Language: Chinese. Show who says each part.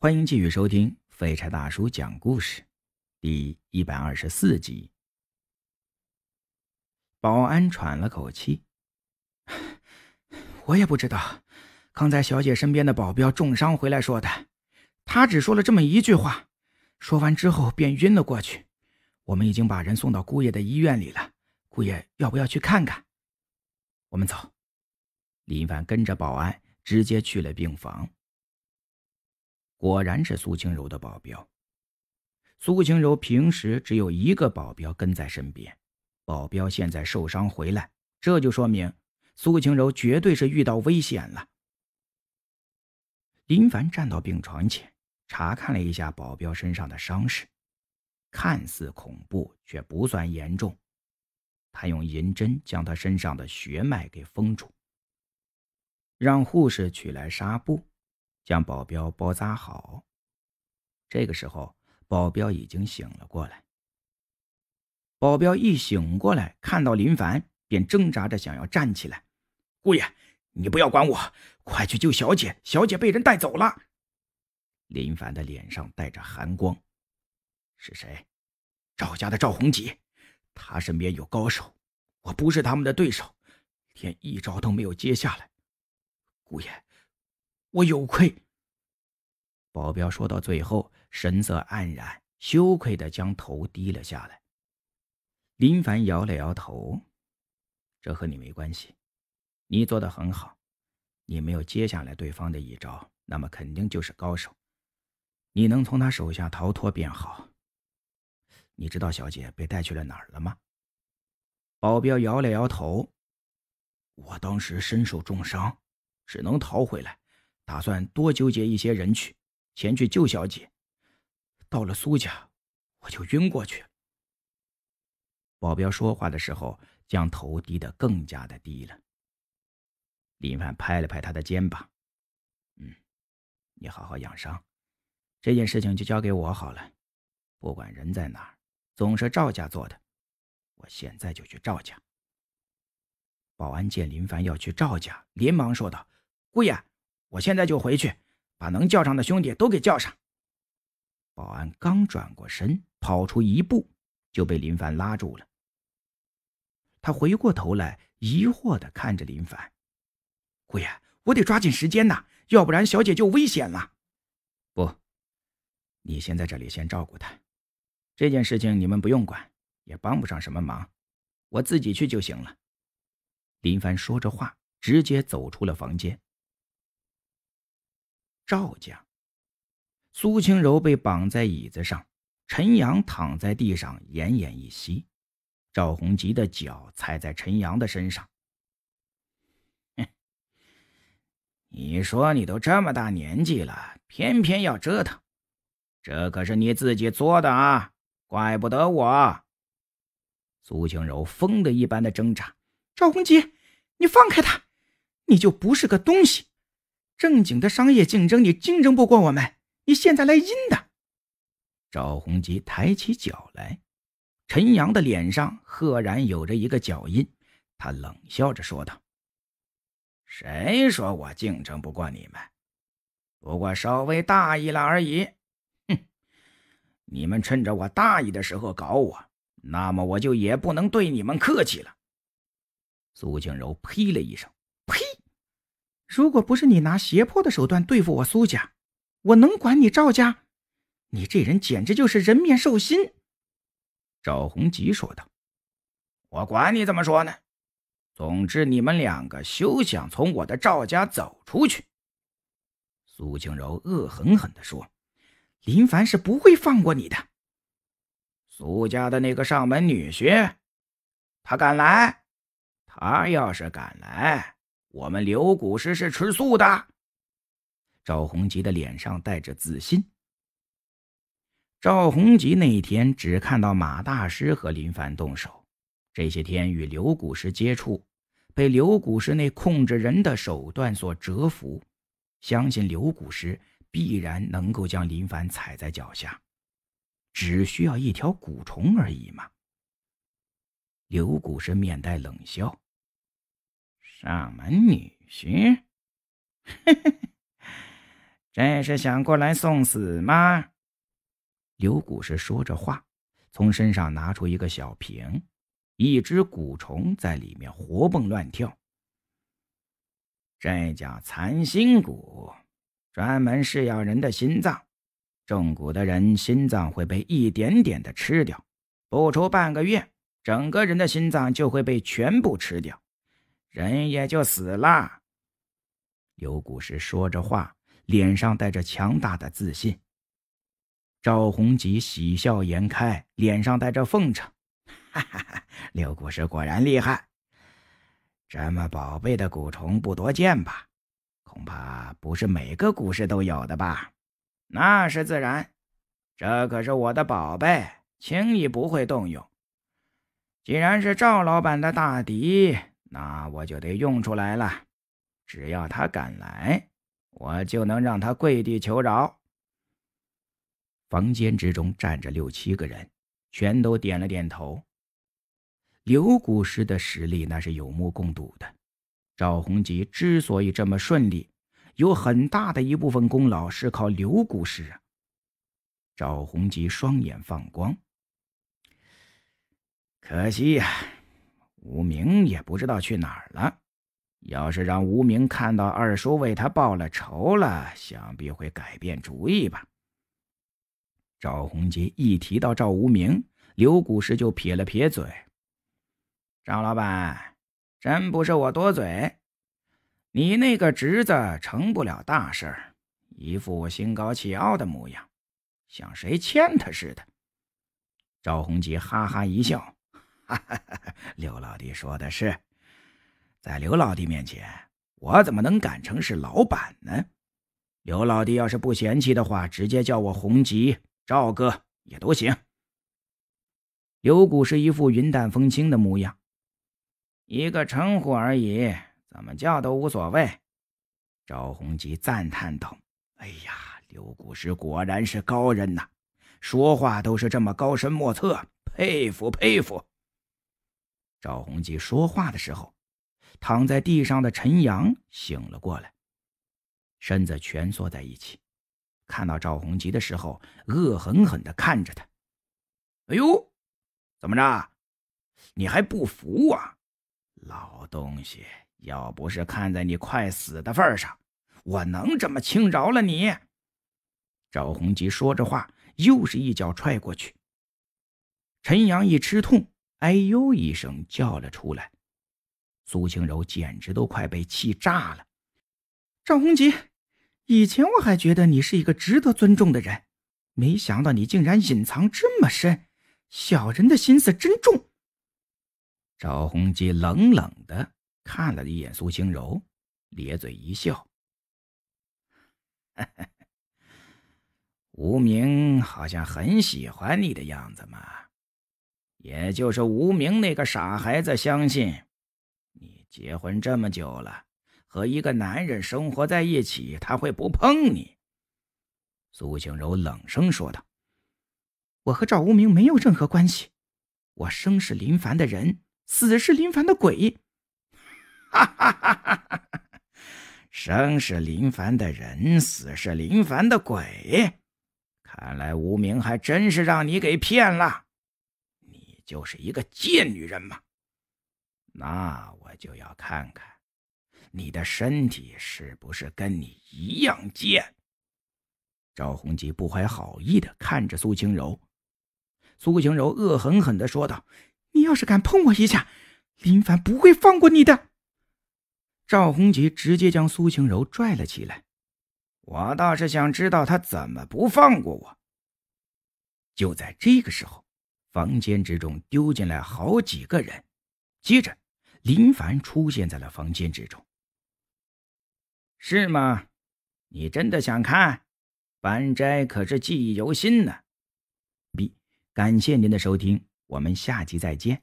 Speaker 1: 欢迎继续收听《废柴大叔讲故事》第一百二十四集。保安喘了口气：“ 我也不知道，刚才小姐身边的保镖重伤回来说的，他只说了这么一句话，说完之后便晕了过去。我们已经把人送到姑爷的医院里了，姑爷要不要去看看？”“我们走。”林凡跟着保安直接去了病房。果然是苏清柔的保镖。苏清柔平时只有一个保镖跟在身边，保镖现在受伤回来，这就说明苏清柔绝对是遇到危险了。林凡站到病床前，查看了一下保镖身上的伤势，看似恐怖却不算严重。他用银针将他身上的血脉给封住，让护士取来纱布。将保镖包扎好。这个时候，保镖已经醒了过来。保镖一醒过来，看到林凡，便挣扎着想要站起来。“姑爷，你不要管我，快去救小姐，小姐被人带走了。”林凡的脸上带着寒光：“是谁？赵家的赵红吉，他身边有高手，我不是他们的对手，连一招都没有接下来。”姑爷。我有愧。保镖说到最后，神色黯然，羞愧的将头低了下来。林凡摇了摇头：“这和你没关系，你做的很好，你没有接下来对方的一招，那么肯定就是高手。你能从他手下逃脱便好。你知道小姐被带去了哪儿了吗？”保镖摇了摇头：“我当时身受重伤，只能逃回来。”打算多纠结一些人去，前去救小姐。到了苏家，我就晕过去。保镖说话的时候，将头低得更加的低了。林凡拍了拍他的肩膀：“嗯，你好好养伤，这件事情就交给我好了。不管人在哪儿，总是赵家做的。我现在就去赵家。”保安见林凡要去赵家，连忙说道：“姑爷。”我现在就回去，把能叫上的兄弟都给叫上。保安刚转过身，跑出一步，就被林凡拉住了。他回过头来，疑惑的看着林凡：“姑爷，我得抓紧时间呐，要不然小姐就危险了。”“不，你先在这里先照顾她，这件事情你们不用管，也帮不上什么忙，我自己去就行了。”林凡说着话，直接走出了房间。赵家，苏清柔被绑在椅子上，陈阳躺在地上奄奄一息。赵红吉的脚踩在陈阳的身上。哼，你说你都这么大年纪了，偏偏要折腾，这可是你自己作的啊！怪不得我。苏清柔疯的一般的挣扎。赵红吉，你放开他！你就不是个东西！正经的商业竞争，你竞争不过我们。你现在来阴的，赵红吉抬起脚来，陈阳的脸上赫然有着一个脚印，他冷笑着说道：“谁说我竞争不过你们？不过稍微大意了而已。哼，你们趁着我大意的时候搞我，那么我就也不能对你们客气了。”苏静柔呸了一声。如果不是你拿胁迫的手段对付我苏家，我能管你赵家？你这人简直就是人面兽心。”赵红吉说道。“我管你怎么说呢？总之你们两个休想从我的赵家走出去。”苏轻柔恶狠狠地说。“林凡是不会放过你的。”苏家的那个上门女婿，他敢来？他要是敢来？我们刘古师是吃素的。赵洪吉的脸上带着自信。赵洪吉那一天只看到马大师和林凡动手，这些天与刘古师接触，被刘古师那控制人的手段所折服，相信刘古师必然能够将林凡踩在脚下，只需要一条蛊虫而已嘛。刘古师面带冷笑。上门女婿，嘿嘿嘿，这是想过来送死吗？刘谷是说着话，从身上拿出一个小瓶，一只蛊虫在里面活蹦乱跳。这叫残心蛊，专门是咬人的心脏。中蛊的人心脏会被一点点的吃掉，不出半个月，整个人的心脏就会被全部吃掉。人也就死了。刘古尸说着话，脸上带着强大的自信。赵洪吉喜笑颜开，脸上带着奉承：“哈哈哈，刘古尸果然厉害。这么宝贝的蛊虫不多见吧？恐怕不是每个蛊师都有的吧？那是自然，这可是我的宝贝，轻易不会动用。既然是赵老板的大敌。”那我就得用出来了，只要他敢来，我就能让他跪地求饶。房间之中站着六七个人，全都点了点头。刘古石的实力那是有目共睹的，赵洪吉之所以这么顺利，有很大的一部分功劳是靠刘古石啊。赵红吉双眼放光，可惜呀。无名也不知道去哪儿了。要是让无名看到二叔为他报了仇了，想必会改变主意吧。赵洪杰一提到赵无名，刘古石就撇了撇嘴：“赵老板，真不是我多嘴，你那个侄子成不了大事儿，一副我心高气傲的模样，像谁欠他似的。”赵洪杰哈哈一笑。哈哈，刘老弟说的是，在刘老弟面前，我怎么能敢称是老板呢？刘老弟要是不嫌弃的话，直接叫我洪吉赵哥也都行。刘谷是一副云淡风轻的模样，一个称呼而已，怎么叫都无所谓。赵洪吉赞叹道：“哎呀，刘谷是果然是高人呐，说话都是这么高深莫测，佩服佩服。”赵洪吉说话的时候，躺在地上的陈阳醒了过来，身子蜷缩在一起，看到赵洪吉的时候，恶狠狠的看着他。“哎呦，怎么着？你还不服啊？老东西，要不是看在你快死的份上，我能这么轻饶了你？”赵红吉说着话，又是一脚踹过去。陈阳一吃痛。哎呦一声叫了出来，苏清柔简直都快被气炸了。赵红吉，以前我还觉得你是一个值得尊重的人，没想到你竟然隐藏这么深，小人的心思真重。赵红吉冷冷的看了一眼苏清柔，咧嘴一笑：“无 名好像很喜欢你的样子嘛。”也就是无名那个傻孩子相信，你结婚这么久了，和一个男人生活在一起，他会不碰你？苏静柔冷声说道：“我和赵无名没有任何关系，我生是林凡的人，死是林凡的鬼。”哈哈哈哈哈！生是林凡的人，死是林凡的鬼。看来无名还真是让你给骗了。就是一个贱女人嘛，那我就要看看你的身体是不是跟你一样贱。赵红吉不怀好意的看着苏清柔，苏清柔恶狠狠的说道：“你要是敢碰我一下，林凡不会放过你的。”赵红吉直接将苏清柔拽了起来。我倒是想知道他怎么不放过我。就在这个时候。房间之中丢进来好几个人，接着林凡出现在了房间之中。是吗？你真的想看？凡斋可是记忆犹新呢。B，感谢您的收听，我们下集再见。